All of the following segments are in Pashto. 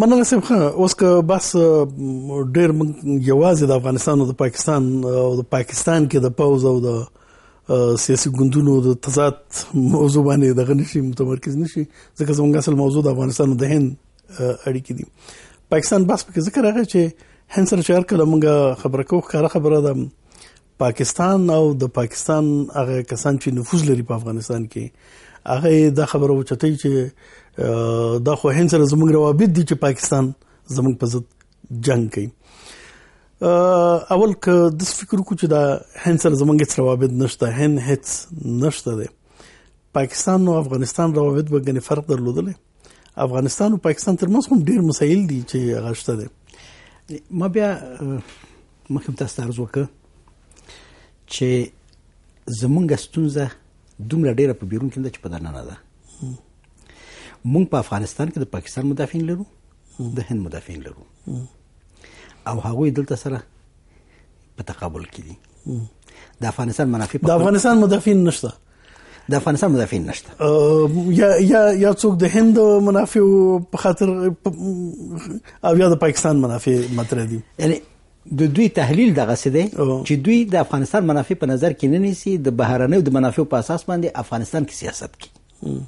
مننه سم خه اوس که بس ډیر یوازې د افغانستان او د پاکستان او د پاکستان کې د پوز او د سیاسي ګوندونو د تضاد موضوع باندې د غنشي متمرکز نشي ځکه زموږ اصل موضوع د افغانستان او د هند اړیکې دي پاکستان بس په ذکر راغی چې هند سره چیر کله موږ خبره کوو خبره خبره ده پاکستان او د پاکستان هغه کسان چې نفوذ لري په افغانستان کې هغه دا خبره وچته چې دا خو هند سره زموږ روابط دي چې پاکستان زموږ په ضد جنگ کوي اول ک د فکر کو چې دا هند سره زمونږ سره روابط نشته هند هیڅ نشته دی پاکستان او افغانستان روابط به غني فرق درلودل افغانستان او پاکستان ترمنځ هم ډیر مسایل دي چې غشته دي ما بیا مخکې تاسو ته عرض وکړ چې زمونږ ستونزه دومره ډیره په بیرون کې نه چې په دننه ده مونږ په افغانستان کې د پاکستان مدافعین لرو د هند مدافعین لرو او هغه دلته سره په تقابل کې دي د افغانستان منافع د افغانستان مدافعین نشته د افغانستان مدافعین نشته یا یا یا څوک د هند منافع په خاطر او یا د پاکستان منافع مطرح دي یعنی د دوی تحلیل دغه څه دی چې دوی د افغانستان منافع په نظر کې نه نیسي د بهرنۍ د منافع په اساس باندې افغانستان کې سیاست کوي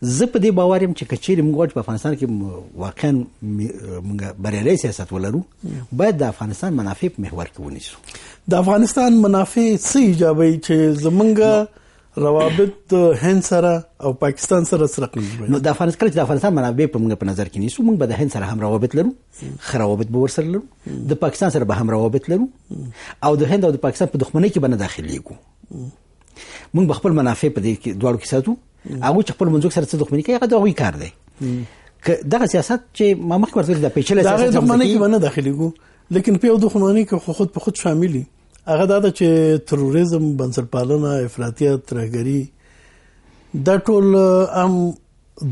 زه په دې باور یم چې کچېری موږ غواړو په افغانستان کې واقعا موږ بریالي سیاست ولرو باید د افغانستان منافع په محور کې ونیسو د افغانستان منافع څه ایجابي چې زمونږ روابط هند سره او پاکستان سره سره کوي نو د افغانستان د افغانستان منابع په موږ په نظر کې نیسو موږ به د هند سره هم روابط لرو خروابط به ورسره لرو د پاکستان سره به هم روابط لرو او د هند او د پاکستان په دښمنۍ کې به نه داخليږو موږ خپل منافع په دې کې دواړو کې ساتو هغه چې خپل منځک سره څه دښمنی کوي هغه د غوي کار دی که دغه سیاست چې ما مخکې ورته د پیچلې سیاست د دښمنۍ کې ونه داخلي کو لیکن په دښمنۍ کې خود په خود شاملي هغه دا چې تروریزم بنسټپالنه افراطیت ترهګری دا ټول هم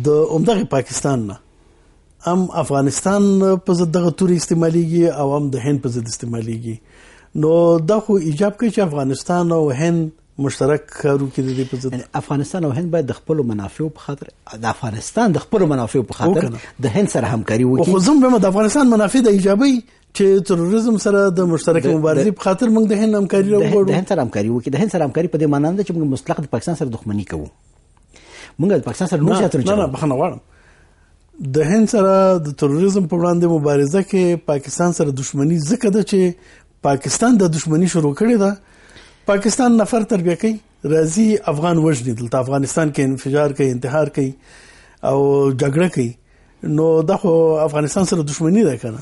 د اومدغه پاکستان نه هم افغانستان په ضد دغه تور استعماليږي او هم د هند په ضد استعماليږي نو دا خو ایجاب کوي چې افغانستان او هند مشترک کارو کې د دې په ځد افغانستان او هند باید د خپل منافعو په خاطر د افغانستان د خپل منافعو په خاطر د هند سره همکاري وکړي خو زم به د افغانستان منافع د ایجابي چې تروریزم سره د مشترک مبارزې په خاطر موږ د هند همکاري راوړو د هند سره همکاري وکړي د هند سره همکاري په دې معنی نه چې موږ مطلق د پاکستان سره دښمنی کوو موږ د پاکستان سره نو چاترو نه نه بخنه واړم د هند سره د تروریزم په وړاندې مبارزه کې پاکستان سره دښمنی ځکه ده چې پاکستان د دښمنی شروع کړې ده پاکستان نفر تربیه کوي راځي افغان وژني دلته افغانستان کې انفجار کوي انتحار کوي او جګړه کوي نو دا خو افغانستان سره دښمنی ده کنه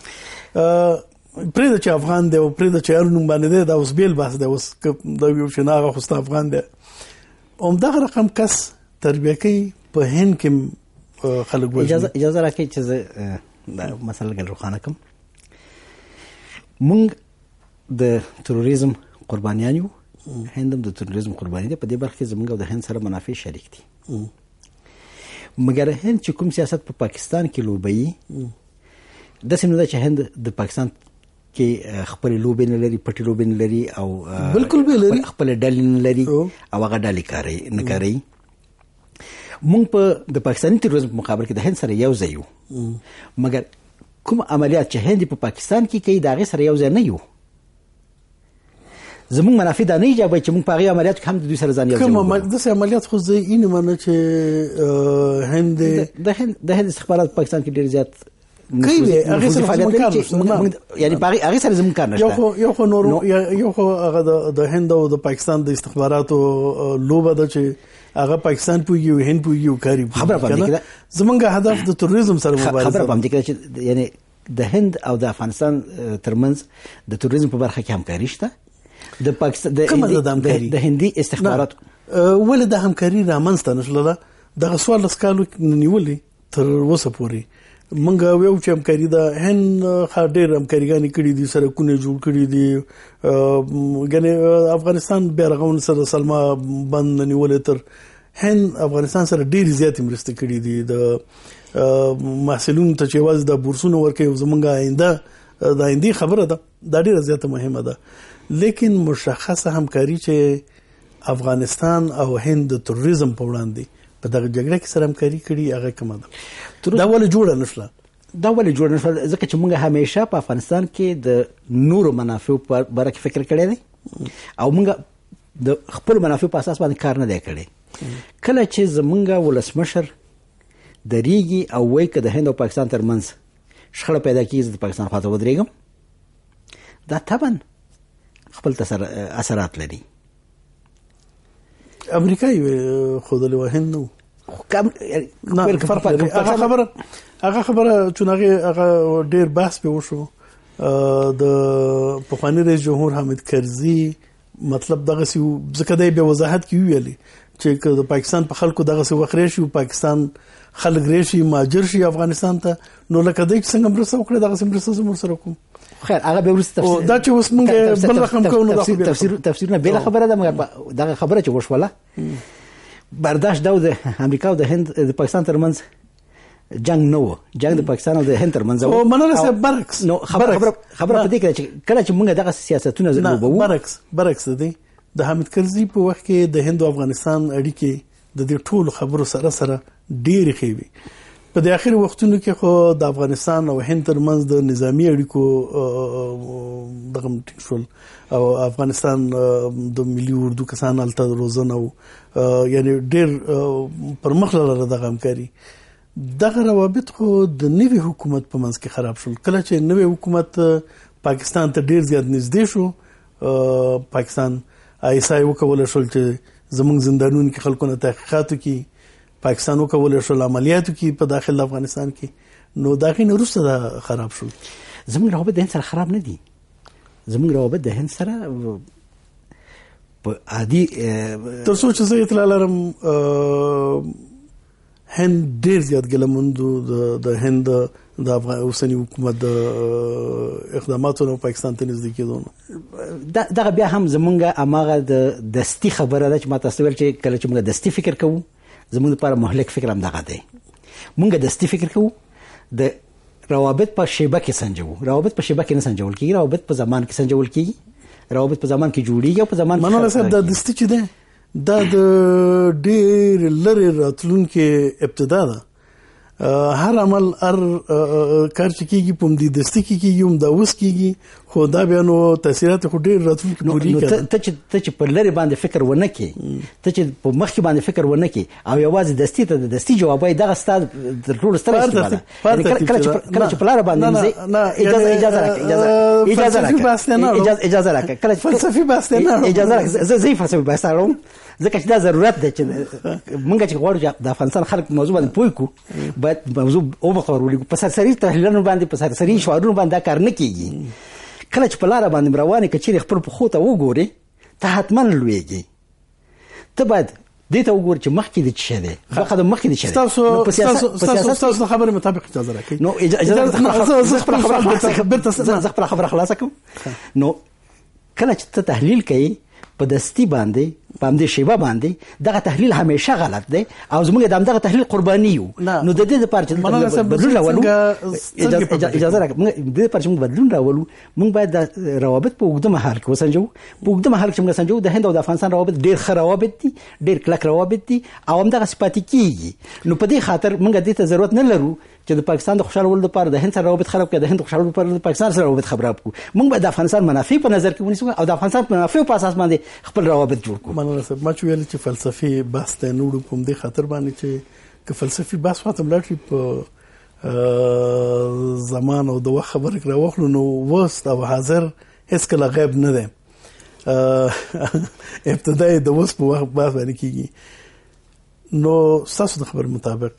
پرې د چ افغان دی او پرې د چ ارونو باندې دا اوس بیل بحث دی اوس د یو شناغه خو افغان دی اوم دا رقم کس تربیه کوي په هند کې خلک وژني اجازه اجازه راکړئ چې دا مسله ګل روخانه کوم مونږ د تروریزم قربانیان یو هند هم د تروریزم قرباني ده په دې برخه کې زمونږ او د هند سره منافع شریک دي مګر هند چې کوم سیاست په پا پاکستان کې لوبي د سیمه چې هند د پاکستان کې خپل لوبې نه لري پټي لوبې نه لري او بالکل به لري خپل ډلې نه لري او هغه ډلې کاری نه کوي مونږ په د پاکستاني تروریزم په مقابل کې د هند سره یو ځای یو مګر کوم عملیات چې هند په پا پاکستان کې کوي دا غیر سره یو ځای نه یو زموږ منافع د نه ایجابوي چې موږ په غي عملیاتو کې هم د دوی سره ځان یو کوم د عملیات خو زه اینه منم چې هند د هند د هند استخبارات پاکستان کې ډیر زیات کوي هغه سره فعالیت کوي یعنی پاري هغه سره زموږ کار نشته یو خو یو خو نور یو خو هغه د هند او د پاکستان د استخباراتو لوبه ده چې هغه پاکستان پوي یو هند پوي یو کاری خبره باندې کړه زمونږ هدف د تروریزم سره مبارزه خبره باندې کړه چې یعنی د هند او د افغانستان ترمنځ د تروریزم په برخه کې همکاري شته د پاکستان د د هندي استخبارات ول د همکاري را منځته نشله د سوال لسکالو نیولې تر وسه پوري منګه یو چې همکاري دا هند خاډیر همکاریګانی کړی دي سره کونه جوړ کړی دي غنه افغانستان بیرغون سره سلما بند نیولې تر هند افغانستان سره ډیر زیات مرسته کړې دي د محصولون ته چې واز د بورسونو ورکې زمونږه آینده دا هندي خبره ده دا ډیره زیاته مهمه ده لیکن مشخصه همکاري چې افغانستان او هند د تروریزم په وړاندې په دغه جګړه کې سره همکاري کړي هغه کومه ده دا ول جوړه نشله دا ولې جوړ نشول ځکه چې موږ همیشه په افغانستان کې د نورو منافعو په اړه کې فکر کړی دی او موږ د خپل منافعو په اساس باندې کار نه دی کړی کله چې زمونږ ولسمشر د ریګي او وای کده هند او پاکستان ترمنځ شخړه پیدا کیږي د پاکستان خواته ودرېږم دا طبعا خپل تسر اثرات لري امریکای خود له وهن نو کوم هغه خبره هغه خبره چې هغه هغه ډیر بحث به وشو د پخوانی رئیس جمهور حامد کرزی مطلب دغه سی ځکه د وضاحت کی ویلي چې د پاکستان په خلکو دغه سی وخرې شو پاکستان آ, خلک ریشي ماجر شي افغانستان ته نو لکه دای څنګه مرسته وکړه دغه څنګه مرسته زموږ سره کوم خیر هغه به ورسته تفسیر دا چې اوس موږ بل رقم کوو نو تفسیر تفسیر تفسیرونه بل خبره ده مګر دغه خبره چې وشوله برداشت دا د امریکا او د هند د پاکستان ترمنځ جنگ نه و جنگ د پاکستان او د هند ترمنځ و او منله سه برعکس نو خبره خبره پدې کې چې کله چې موږ دغه سیاستونه زموږ وو برعکس برعکس دی د حامد کرزي په وخت کې د هند او افغانستان اړیکې د دې ټولو خبرو سره سره ډېری خوي په د اخر وختونو کې خو د افغانستان او هند ترمنځ د نظامی اړیکو دغه ټیکشل او افغانستان د ملي اردو کسان الته روزنه او یعنی ډېر پرمخ لاره دغه همکاري دغه روابط خو د نوي حکومت په منځ کې خراب شول کله چې نوي حکومت پاکستان ته ډیر زیات نږدې شو پاکستان ایسای وکول شو چې زمونږ زندانونو کې خلکو نه تحقیقاتو کې پاکستان وکول شو عملیاتو کې په داخله افغانستان کې نو داغې نه روسه خراب شو زمونږ روابط د هند سره خراب نه دي زمونږ روابط د هند سره په عادي تر څو چې زه اطلاع لرم هند ډیر زیات ګلمندو د هند د د اوسنی حکومت د اقداماتو نو پاکستان ته نږدې کېدون دا بیا هم زمونږه اماغه د دستی خبره ده چې ما تاسو ویل چې کله چې موږ دستی فکر کوو زمونږ لپاره مهلک فکر هم دغه دی موږ دستی فکر کوو د روابط په شبکه سنجو روابط په شبکه نه سنجول کیږي روابط په زمان کې سنجول کیږي روابط په زمان کې جوړیږي او په زمان مننه صاحب د دستی چې ده دا د ډېر لری راتلونکو ابتدا ده هر عمل ار کار چې کیږي پم دي دستی کیږي هم د اوس کیږي خو دا بیا نو تاثیرات خو ډیر راتلونکي پوری کړه ته چې ته چې په لری باندې فکر ونه کی ته چې په مخ کې باندې فکر ونه کی او یوازې دستی ته د دستی جوابای دغه ستاد تر ټولو ستر استفاده کله چې کله چې په لار باندې اجازه اجازه اجازه اجازه اجازه راکړه کله فلسفي بحث نه اجازه زه زه فلسفي بحث راوم ځکه چې دا ضرورت ده چې مونږ چې غواړو د افغانستان خلک موضوع باندې پوي کو باید موضوع او بخورو په سرسری تحلیلونو باندې په سرسری شعارونو باندې کار نه کیږي کله چې په لار باندې روانې کچېرې خپل په خوته وګوري ته حتما لویږي ته باید دې ته وګور چې مخکې د څه دی فقط مخکې د څه دی تاسو تاسو تاسو خبره مطابق اجازه راکړئ نو اجازه زه خبره خبره زه خبره خبره خلاص کوم نو کله چې ته تحلیل کوي په دستی باندې په همدې شیبه باندې دغه تحلیل همیشه غلط دی او زموږ د همدغه تحلیل قرباني یو نو د دې لپاره چې بدلون راولو اجازه راکړه موږ د دې لپاره چې موږ بدلون راولو موږ باید د روابط په اوږده مهال کې وسنجو په اوږده مهال کې موږ سنجو د هند او د افغانستان روابط ډېر ښه روابط دي ډېر کلک روابط دي او همدغه صفات کیږي نو په دې خاطر موږ د دې ضرورت نه لرو چې د پاکستان د خوشحالولو لپاره د هند سره روابط خراب کړي د هند خوشحالولو لپاره د پاکستان سره روابط خراب کړو موږ به د افغانستان منافع په نظر کې ونیسو او د افغانستان منافع په اساس باندې خپل روابط جوړ کړو مننه صاحب ما چې ویل چې فلسفي بحث ته نوړو کوم دي خاطر باندې چې که فلسفي بحث واته ملاتړي په زمان او د وخت خبره کرا وخلو نو وست او حاضر هیڅ کله غیب نه ده ابتدای د وس په وخت باندې کیږي نو تاسو د خبر مطابق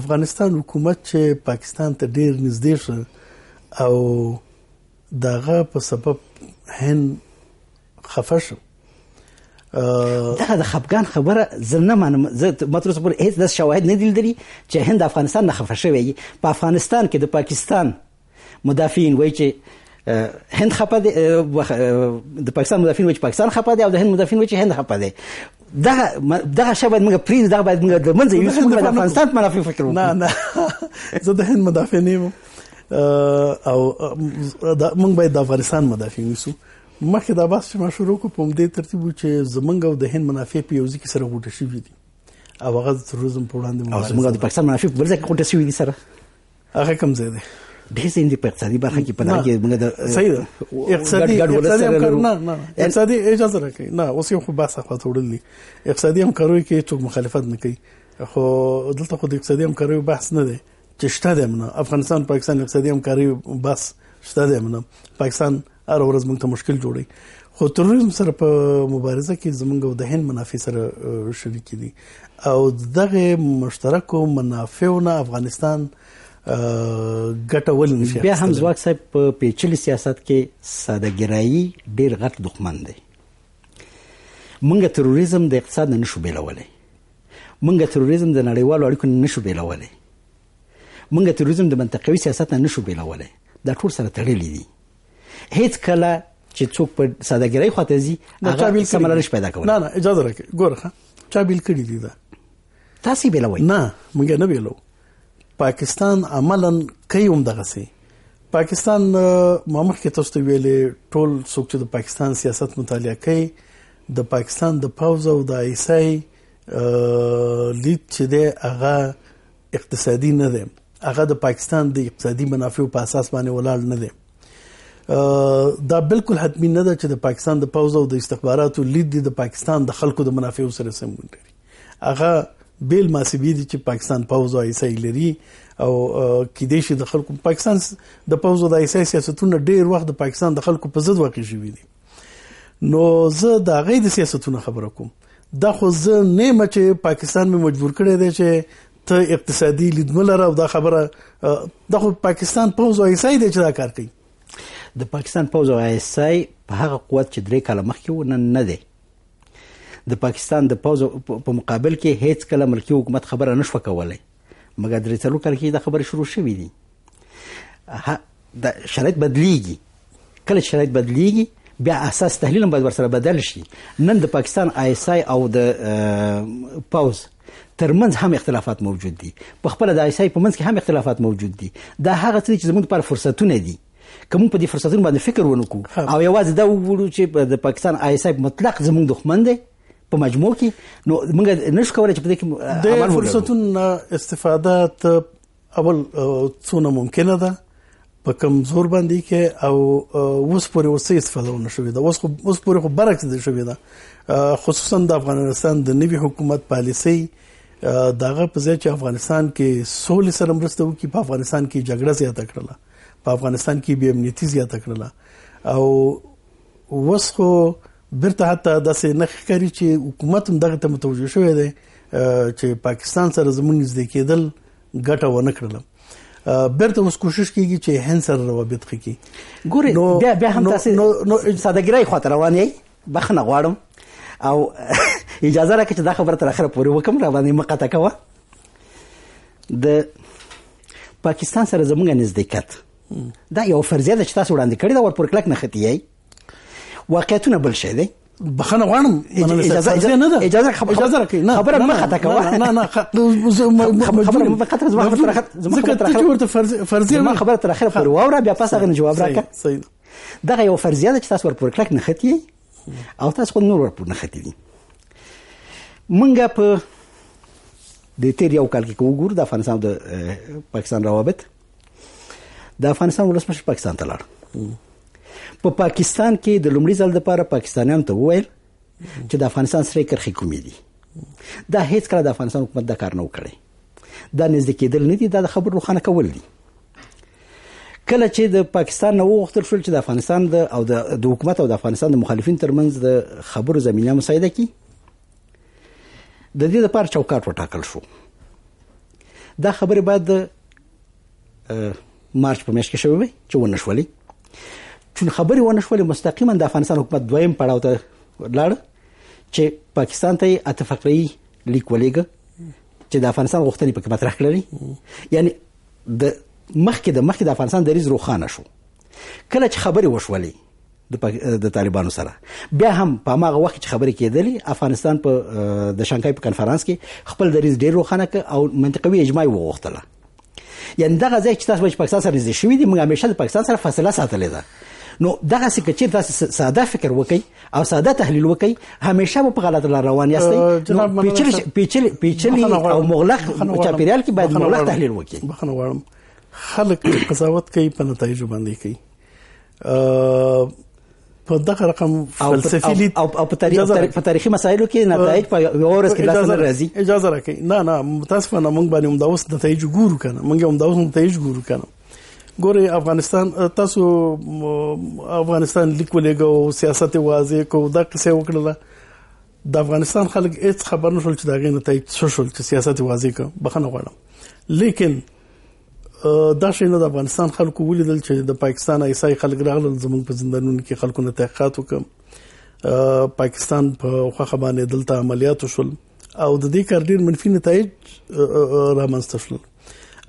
افغانستان حکومت چې پاکستان ته ډیر نږدې شو او داغه په سبب هند خفه شو دغه د خپګان خبره زه نه منم زه متروس پر هیڅ د شواهد نه دلیدلی چې هند افغانستان نه خفه شوی په افغانستان کې د پاکستان مدافعین وایي چې هند خپه دي د پاکستان مدافعین وچ پاکستان خپه دي او د هند مدافعین وچ هند خپه دي دا دا شبه موږ پریز دا باید موږ د منځ یو څه د افغانستان منافع فکر نه نه زه د هند مدافعین یم او موږ باید د افغانستان مدافعین یو مخکې دا بحث چې ما شروع کو په دې ترتیب چې زمنګ او د هند منافع په یو ځکه سره غوټه شوې دي او هغه د تروریزم په وړاندې مبارزه زمنګ د پاکستان منافع په ځکه غوټه شوې دي سره هغه کم ځای دی ډېر زین دي په اقتصادي برخه کې په لاره کې موږ د صحیح اقتصادي اقتصادي نه نه اقتصادي اجازه راکړي نه اوس یو خو بحث خو تړلې اقتصادي هم کاروي کې څوک مخالفت نه کوي خو دلته خو د اقتصادي هم کاروي بحث نه دی چې شته دی نه افغانستان پاکستان اقتصادي هم کاروي بحث شته دی نه پاکستان هر ورځ موږ ته مشکل جوړي خو تروریزم سره په مبارزه کې زمونږ د هند منافع سره شریک دي او دغه مشترکو منافعونه افغانستان ګټول نشي بیا هم ځواک صاحب په پیچلي سیاست کې ساده ګرایي ډیر غټ دښمن دی مونږ تروریزم د اقتصاد نه نشو بیلولای مونږ تروریزم د نړیوالو اړیکو نه نشو بیلولای مونږ تروریزم د منطقوي سیاست نه نشو بیلولای دا ټول سره تړلي دي هیڅ کله چې څوک په سادهګۍ خواته زی هغه سملارش پیدا کوي نه نه اجازه راکړه ګوره چا بیل کړی دی دا تاسو بیلوي نه موږ نه بیلو پاکستان عملاً کوم دغه سي پاکستان مامخ کې تاسو ته ویلې ټول څوک چې د پاکستان سیاست مطالعه کوي د پاکستان د پاوز او د ایسای لید چې د هغه اقتصادي نه دی هغه د پاکستان د اقتصادي منافعو په اساس باندې ولاړ نه دی دا بالکل حتمی نه ده چې د پاکستان د پوز او د استخباراتو لید د پاکستان د خلکو د منافعو سره سم وندري هغه بیل ماسبی دي چې پاکستان پوز او ایسای لري او کې دې شي د خلکو پاکستان د پوز او د ایسای سیاستونه ډیر وخت د پاکستان د خلکو په ضد واقع شوی دي نو زه د غي د سیاستونه خبره کوم دا خو زه نه مچ پاکستان مې مجبور کړی دی چې ته اقتصادي لیدمل را او دا خبره د پاکستان پوز او ایسای دي چې دا کار کوي د پاکستان پوز او آی اس آی په هغه قوت چې درې کاله مخکې و نن نه دی د پاکستان د پوز په مقابل کې هیڅ کله ملکی حکومت خبره نشو کولای مګر درې څلو کال کې د خبره شروع شوې دي د شرایط بدلیږي کله شرایط بدلیږي بیا اساس تحلیل باید ورسره بدل شي نن د پاکستان آی اس آی او د پوز ترمنځ هم اختلافات موجود دي په خپل د آی اس آی په منځ کې هم اختلافات موجود دي دا هغه څه چې زموږ لپاره فرصتونه دي کوم په دې فرصتونو باندې فکر ونکړو او یوازې دا وګورو چې د پاکستان آی اس آی مطلق زموږ دښمن دی په مجموع کې نو موږ نشو کولای چې په دې کې عمل وکړو د فرصتونو استفاده اول څونه ممکنه ده په کمزور باندې کې او اوس پورې اوسې استفاده ونشوي دا اوس اوس پورې خو برعکس دي شوی دا خصوصا د افغانستان د نوي حکومت پالیسي داغه په ځای چې افغانستان کې سولې سره مرسته وکړي په افغانستان کې جګړه زیاته کړله په افغانستان کې به امنیتی زیاته کړله او وسخو برته حتی داسې نه ښکاری چې حکومت هم دغه ته متوجه شوی دی چې پاکستان سره زمونږ نږدې کېدل ګټه ونه کړله برته اوس کوشش کیږي چې هند سره روابط خکې ګوري دا به هم تاسو نو سادهګری خاطر روان یې بخنه غواړم او اجازه راکړه چې دا خبره تر اخره پورې وکم را باندې مقاته کوه د پاکستان سره زمونږ نزدېکت دا یو فرضیه ده چې تاسو وړاندې کړې دا ورپور کلک نه ختیي واقعیتونه بل شي دي بخنه غواړم اجازه نه ده اجازه خبر اجازه راکې نه خبره ما خطا کوه نه نه خبره ما خطا زما خبره راخه فرضیه ما خبره تر اخره پر واوره بیا پس هغه جواب راکې دا یو فرضیه ده چې تاسو ورپور کلک نه ختیي او تاسو خو نور ورپور نه ختیي منګه په د تیر یو کال کې وګورو د افغانستان د پاکستان روابط د افغانستان ولسمشر پاکستان ته لاړ په پاکستان کې د لومړي ځل لپاره پاکستانیان ته وویل چې د افغانستان سره کرخې کومې دي دا هیڅ کله د افغانستان حکومت د کار نه وکړي دا نږدې کېدل نه دي دا خبر روخانه کول دي کله چې د پاکستان نو وختل شو چې د افغانستان د او د حکومت او د افغانستان د مخالفین ترمنځ د خبرو زمينه مساعده کی د دې لپاره چوکاټ وټاکل شو دا خبره بعد مارچ په میاشت کې شوې چې ونښولې چې خبرې ونښولې مستقیما د افغانستان حکومت دویم پړاو ته لاړ چې پاکستان ته اتفاقی لیک ولېګ چې د افغانستان غوښتنې په کې مطرح کړلې یعنی د مخکې د مخکې د افغانستان دریز روخانه شو کله چې خبرې وشولې د د طالبانو سره بیا هم په ماغه وخت خبرې کېدلې افغانستان په د شانګهای په کانفرنس کې خپل دریز ډیر روخانه ک او منطقوي اجماع وغوښتله یان دغه ځای چې تاسو په پاکستان سره نږدې شوي دي موږ همیشه د پاکستان سره فاصله ساتلې ده نو دغه څه چې تاسو ساده فکر وکي او ساده تحلیل وکي همیشه په غلط لار روان یاستئ پیچلی پیچلی پیچلی او مغلق چاپیریال کې باید مغلق تحلیل وکي بخنه غواړم خلک قضاوت کوي په نتایجو باندې کوي په دغه رقم فلسفي لید او په تاریخ په تاریخي مسایلو کې نتایج په اورس کې داسې راځي اجازه راکې نه نه متاسفانه موږ باندې هم دا اوس نتایج ګورو کنه موږ هم دا اوس نتایج ګورو کنه ګوري افغانستان تاسو افغانستان لیکولېګو سیاست واځي کو دا څه وکړل د افغانستان خلک هیڅ خبر نه شول چې دا غي نتایج څه شول چې سیاست واځي کو بخنه غواړم لیکن دا شینه د افغانستان خلکو ولیدل چې د پاکستان ایسای خلک راغلل زموږ په زندانونو کې خلکو نه تحقیقات وکم پاکستان په خوخه باندې دلته عملیات وشول او د دې کار ډیر منفي نتایج رامنځته شول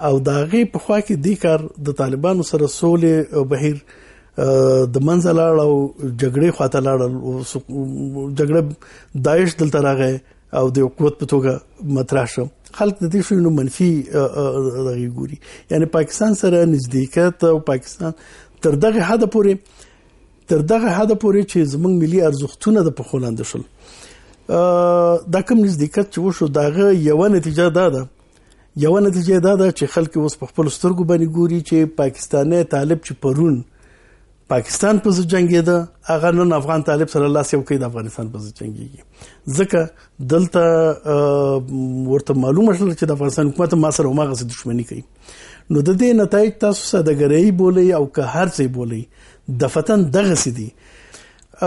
او دا غي په خوا کې د کار د طالبانو سره سولې بهیر د منځ لاړ او جګړې خواته لاړ جګړه داعش دلته راغی او د قوت په توګه مطرح شوه خلک د دې شنو منفي دغه ګوري یعنی پاکستان سره نزدېکت او پاکستان تر دغه حد پورې تر دغه حد پورې چې زمونږ ملي ارزښتونه د پخولاند شول دا کوم نزدېکت چې وشو دغه یو نتیجه ده ده یو نتیجه ده ده چې خلک اوس په خپل سترګو باندې ګوري چې پاکستاني طالب چې پرون پاکستان په ځو جنگیده هغه نن افغان طالب سره الله سیو کوي د افغانستان په ځو جنگیږي ځکه دلته ورته معلومه شول چې د افغانستان حکومت ما سره ما غسه دښمنی کوي نو د دې نتایج تاسو سادهګرۍ بولی او که هر څه بولی د فتن دغه سدي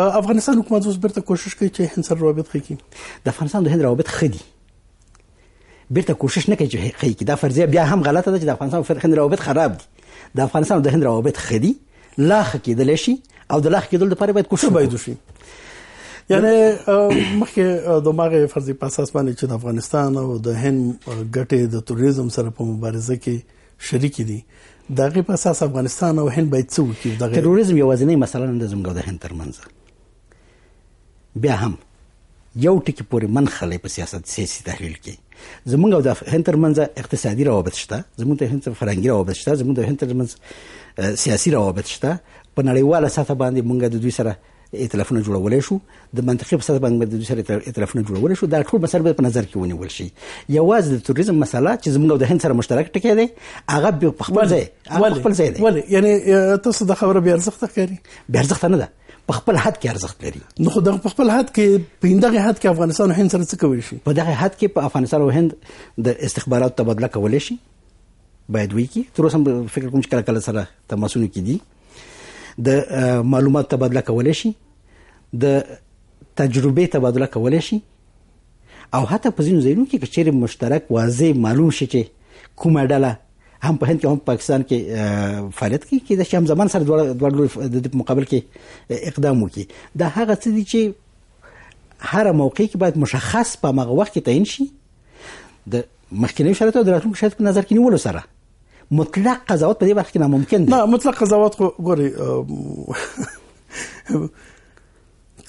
افغانستان حکومت اوس برته کوشش کوي چې هند سره رابط خکې د افغانستان د هند رابط خدي بیرته کوشش نه کوي چې خکې دا فرضیه بیا هم غلطه ده چې د افغانستان او هند رابط خراب دي د افغانستان او د هند رابط خدي لاخ کېدل شي او د لاخ کېدل لپاره باید کوشش باید وشي یعنی مخکې د ماغه فرضي پاساس باندې چې د افغانستان او د هند ګټې د توریزم سره په مبارزه کې شریک دي دغه په اساس افغانستان او هند باید څه وکړي دغه تروریزم یوازینی مسله نه زموږ د هند ترمنځ بیا هم یو ټکی پورې منخلې په سیاست سیاسي تحلیل کې زمونږ او د هند ترمنځ اقتصادي روابط شته زمونږ د هند فرهنګي روابط شته زمونږ د هند ترمنځ سیاسي روابط شته په نړیواله سطح باندې مونږ د دوی سره ائتلافونه جوړولای شو د منطقي په سطح باندې د دوی سره ائتلافونه جوړولای شو دا ټول مسله په نظر کې ونیول شي یوازې د توریزم مسله چې زمونږ د هند سره مشترک ټکی دی هغه په خپل ځای خپل ځای دی ولی یعنی تاسو د خبره بیا ارزښت ښکاري بیا ارزښت نه ده په خپل حد کې ارزښت لري نو خو دغه په خپل حد کې په دغه حد کې افغانستان او هند سره څه کوي شي په دغه حد کې په افغانستان او هند د استخباراتو تبادله کول شي باید وی کی تر اوسه فکر کوم چې کله کله سره تماسونه کې دي د معلومات تبادله کول شي د تجربه تبادله کول شي او حتی په ځینو ځایونو کې چې مشترک واضح معلوم شي چې کومه ډله هم په هند کې هم پاکستان کې فعالیت کوي کې د شام زمان سره دوړ دوړ د دې مقابل کې اقدام وکړي دا هغه څه دي چې هر موقع کې باید مشخص په مغه وخت کې تعین شي د مخکنی شرایط او د راتلونکو شرایط په نظر کې نیولو سره مطلق قضاوت په دې برخه کې ناممکن دي نه مطلق قضاوت ګوري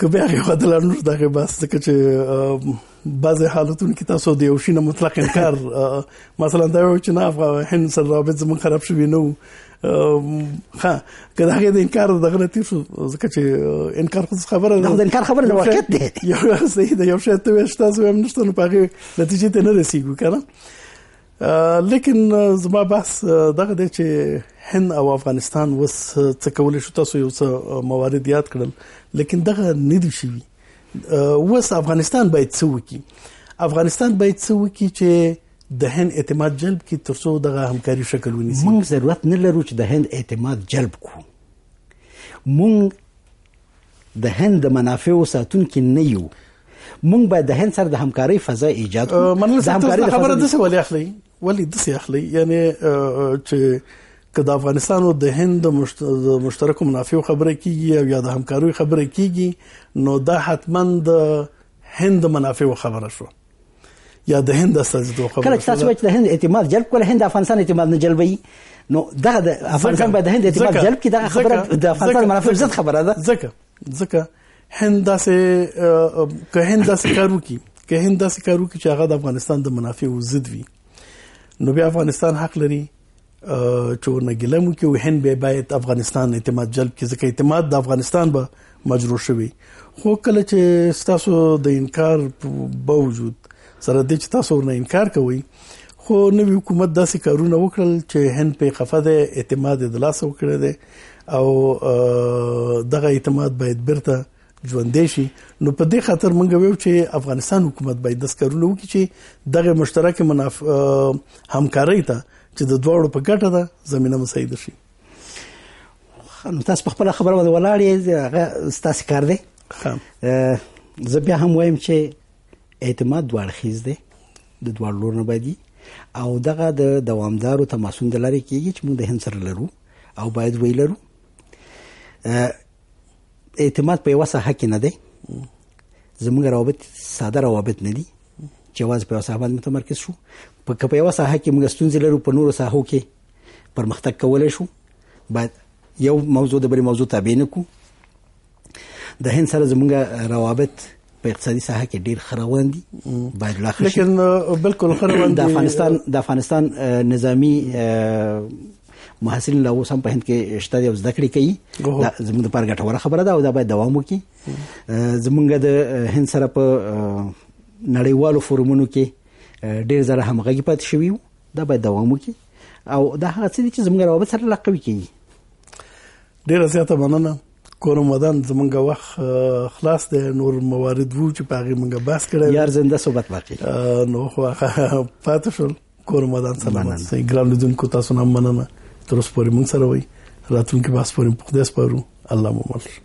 که بیا یو عدالت نور دغه بس ځکه چې بعضې حالتونو کې تاسو د یو شي نه مطلق انکار مثلا دا یو چې نه افغان سره رابط زمون خراب شوی نو ها کله هغه د انکار د غلطی شو ځکه چې انکار خو خبره ده د انکار خبره د واقعیت ده یو صحیح ده یو شی ته وښتاسو هم نشته نو په هغه نتیجې ته نه رسیدو کنه لیکن زما بحث دغه دی چې هند او افغانستان وس څه کول شو تاسو یو څه موارد یاد کړل لیکن دغه ندی شي وس افغانستان باید څه وکړي افغانستان باید څه وکړي چې د هند اعتماد جلب کی ترڅو دغه همکاري شکل ونیسي موږ ضرورت نه لرو چې د هند اعتماد جلب کو موږ د هند د منافع ساتونکو نه یو مونږ باید د هند سره د همکارۍ فضا ایجاد کړو د همکارۍ خبره د څه ولې اخلي ولې د څه اخلي یعنی چې کله د افغانستان او د هند د مشترکو منافعو خبره کیږي یا د همکارۍ خبره کیږي نو دا حتما د هند منافعو خبره شو یا د هند استازیتوب خبره کله تاسو چې د هند اعتماد جلب کول هند افغانستان اعتماد نه جلبوي نو دغه د افغانستان باید هند اعتماد جلب کی دغه خبره د افغانستان منافع زړه خبره ده ځکه ځکه هند داسې که هند داسې کارو کی که هند داسې کارو کی چې هغه د افغانستان د منافع وزد وي نو بیا افغانستان حق لري چې نګلمو کې وهن به باید افغانستان اعتماد جلب کې ځکه اعتماد د افغانستان به مجروح شوی خو کله چې تاسو د انکار باوجود سره د چې تاسو نه انکار کوي خو نوې حکومت داسې کارونه وکړل چې هند په خفده اعتماد د لاسه وکړي دي او دغه اعتماد باید برته ژوندې شي نو په دې خاطر مونږ ویو چې افغانستان حکومت باید د سکرولو کې چې دغه مشترک مناف همکارۍ ته چې د دوړو په ګټه ده زمينه مساعد شي نو تاسو په خپل خبره باندې ولاړې هغه ستاسو کار دی خام زه بیا هم وایم چې اعتماد دوړخیز دی د دوړو لور نه باید او دغه د دوامدارو تماسون د لارې کېږي چې موږ د هند سره لرو او باید ویلرو اعتماد په یو ساحه کې نه دی زموږ روابط ساده روابط نه دي چې واز په ساحه باندې متمرکز شو په په یو ساحه کې موږ ستونزې لرو په نورو ساحو کې پرمختګ کولای شو باید یو موضوع د بل موضوع تابع نه کو د هند سره زموږ روابط په اقتصادي ساحه کې ډیر خروان دي باید لا خشي لیکن بالکل خروان دي د افغانستان د افغانستان نظامی محصلین لا اوس هم په هند کې شته یو زده کړې کوي زموږ لپاره ګټوره خبره ده او دا باید دوام وکړي زموږ د هند سره په نړیوالو فورمونو کې ډیر زره همغږي پات شوی دا باید دوام وکړي او دا هغه څه دي چې زموږ روابط سره لا قوي کوي ډیر زیاته مننه کوم ودان زمونږ وخت خلاص دي نور موارد وو چې پاغي مونږه باس کړل یار زنده صحبت باقي نو خو هغه پاتې شول کوم ودان سلامات ګرام لیدونکو تاسو نه مننه تر اوسه پورې موږ سره وای راتلونکي بحث پورې په خدای سپارو الله مو مل